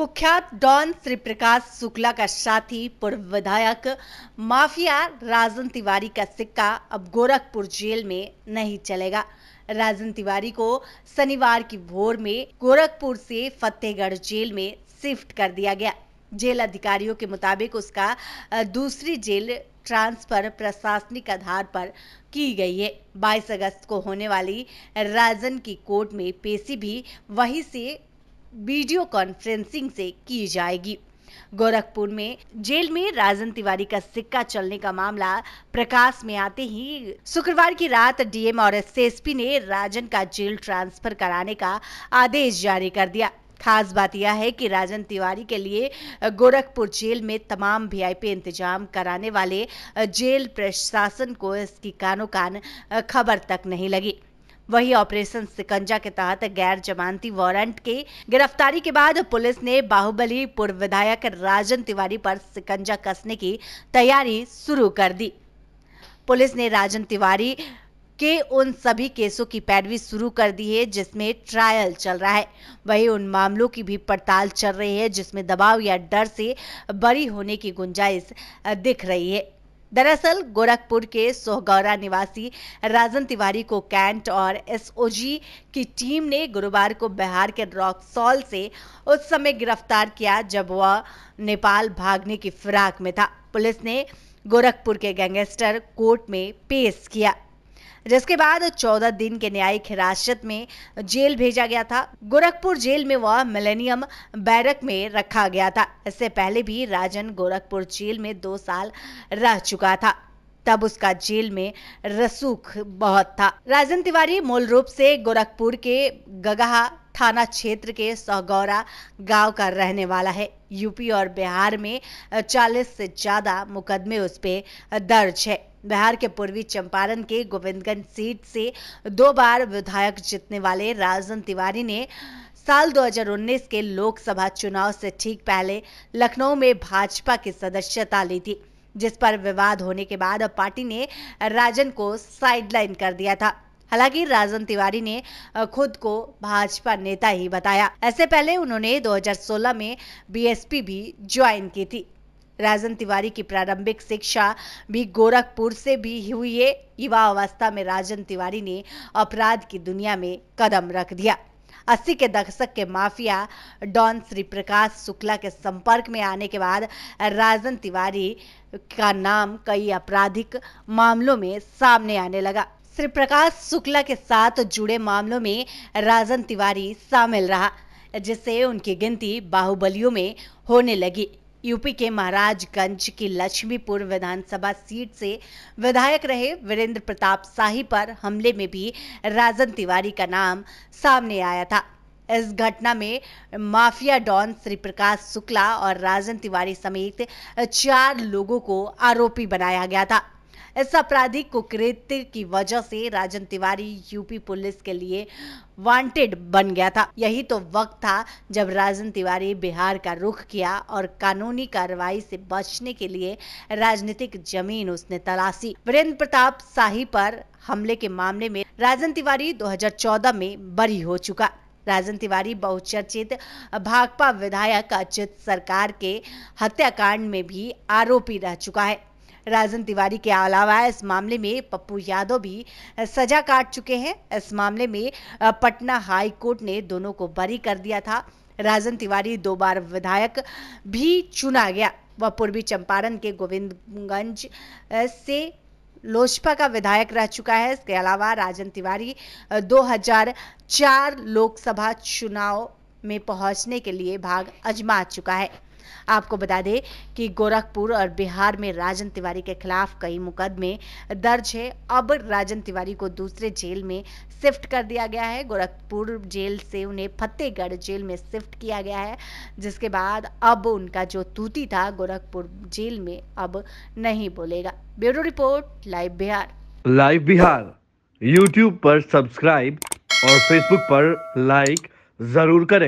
कुख्यात डॉन श्री प्रकाश शुक्ला का साथी पूर्व विधायक माफिया राजन तिवारी का सिक्का अब गोरखपुर जेल में नहीं चलेगा राजन तिवारी को शनिवार की भोर में गोरखपुर से फतेहगढ़ जेल में शिफ्ट कर दिया गया जेल अधिकारियों के मुताबिक उसका दूसरी जेल ट्रांसफर प्रशासनिक आधार पर की गई है 22 अगस्त को होने वाली राजन की कोर्ट में पेशी भी वहीं से वीडियो कॉन्फ्रेंसिंग से की जाएगी गोरखपुर में जेल में राजन तिवारी का सिक्का चलने का मामला प्रकाश में आते ही शुक्रवार की रात डीएम और एसएसपी ने राजन का जेल ट्रांसफर कराने का आदेश जारी कर दिया खास बात यह है कि राजन तिवारी के लिए गोरखपुर जेल में तमाम वीआईपी इंतजाम कराने वाले जेल प्रशासन को इसकी कानो कान खबर तक नहीं लगी वही ऑपरेशन सिकंजा के तहत गैर जमानती वारंट के गिरफ्तारी के बाद पुलिस ने बाहुबली पूर्व विधायक राजन तिवारी पर सिकंजा कसने की तैयारी शुरू कर दी पुलिस ने राजन तिवारी के उन सभी केसों की पैरवी शुरू कर दी है जिसमें ट्रायल चल रहा है वहीं उन मामलों की भी पड़ताल चल रही है जिसमें दबाव या डर से बरी होने की गुंजाइश दिख रही है दरअसल गोरखपुर के सोहगौरा निवासी राजन तिवारी को कैंट और एसओजी की टीम ने गुरुवार को बिहार के रॉकसॉल से उस समय गिरफ्तार किया जब वह नेपाल भागने की फिराक में था पुलिस ने गोरखपुर के गैंगस्टर कोर्ट में पेश किया जिसके बाद 14 दिन के न्यायिक हिरासत में जेल भेजा गया था गोरखपुर जेल में वह मिलेनियम बैरक में रखा गया था इससे पहले भी राजन गोरखपुर जेल में दो साल रह चुका था तब उसका जेल में रसूख बहुत था राजन तिवारी मूल रूप से गोरखपुर के गगहा थाना क्षेत्र के सहगौरा गांव का रहने वाला है यूपी और बिहार में 40 से ज़्यादा मुकदमे उस पर दर्ज है बिहार के पूर्वी चंपारण के गोविंदगंज सीट से दो बार विधायक जीतने वाले राजन तिवारी ने साल 2019 के लोकसभा चुनाव से ठीक पहले लखनऊ में भाजपा की सदस्यता ली थी जिस पर विवाद होने के बाद पार्टी ने राजन को साइडलाइन कर दिया था हालांकि राजन तिवारी ने खुद को भाजपा नेता ही बताया ऐसे पहले उन्होंने 2016 में बीएसपी भी ज्वाइन की थी राजन तिवारी की प्रारंभिक शिक्षा भी गोरखपुर से भी हुई है युवा अवस्था में राजन तिवारी ने अपराध की दुनिया में कदम रख दिया अस्सी के दशक के माफिया डॉन श्री प्रकाश शुक्ला के संपर्क में आने के बाद राजन तिवारी का नाम कई आपराधिक मामलों में सामने आने लगा प्रकाश शुक्ला के साथ जुड़े मामलों में राजन तिवारी शामिल रहा जिससे उनकी गिनती बाहुबलियों में होने लगी यूपी के महाराजगंज की लक्ष्मीपुर विधानसभा सीट से विधायक रहे वीरेंद्र प्रताप शाही पर हमले में भी राजन तिवारी का नाम सामने आया था इस घटना में माफिया डॉन श्री प्रकाश शुक्ला और राजन तिवारी समेत चार लोगों को आरोपी बनाया गया था इस अपराधी कुकृत्य की वजह से राजन तिवारी यूपी पुलिस के लिए वांटेड बन गया था यही तो वक्त था जब राजन तिवारी बिहार का रुख किया और कानूनी कार्रवाई से बचने के लिए राजनीतिक जमीन उसने तलाशी वीरेंद्र प्रताप शाही पर हमले के मामले में राजन तिवारी 2014 में बरी हो चुका राजन तिवारी बहुचर्चित भाकपा विधायक अच्युत सरकार के हत्याकांड में भी आरोपी रह चुका है राजन तिवारी के अलावा इस मामले में पप्पू यादव भी सजा काट चुके हैं इस मामले में पटना हाई कोर्ट ने दोनों को बरी कर दिया था राजन तिवारी दो बार विधायक भी चुना गया वह पूर्वी चंपारण के गोविंदगंज से लोजपा का विधायक रह चुका है इसके अलावा राजन तिवारी 2004 लोकसभा चुनाव में पहुंचने के लिए भाग अजमा चुका है आपको बता दें कि गोरखपुर और बिहार में राजन तिवारी के खिलाफ कई मुकदमे दर्ज है अब राजन तिवारी को दूसरे जेल में शिफ्ट कर दिया गया है गोरखपुर जेल से उन्हें फतेहगढ़ जेल में शिफ्ट किया गया है जिसके बाद अब उनका जो तूती था गोरखपुर जेल में अब नहीं बोलेगा bureau report live Bihar live Bihar YouTube पर सब्सक्राइब और फेसबुक पर लाइक जरूर करें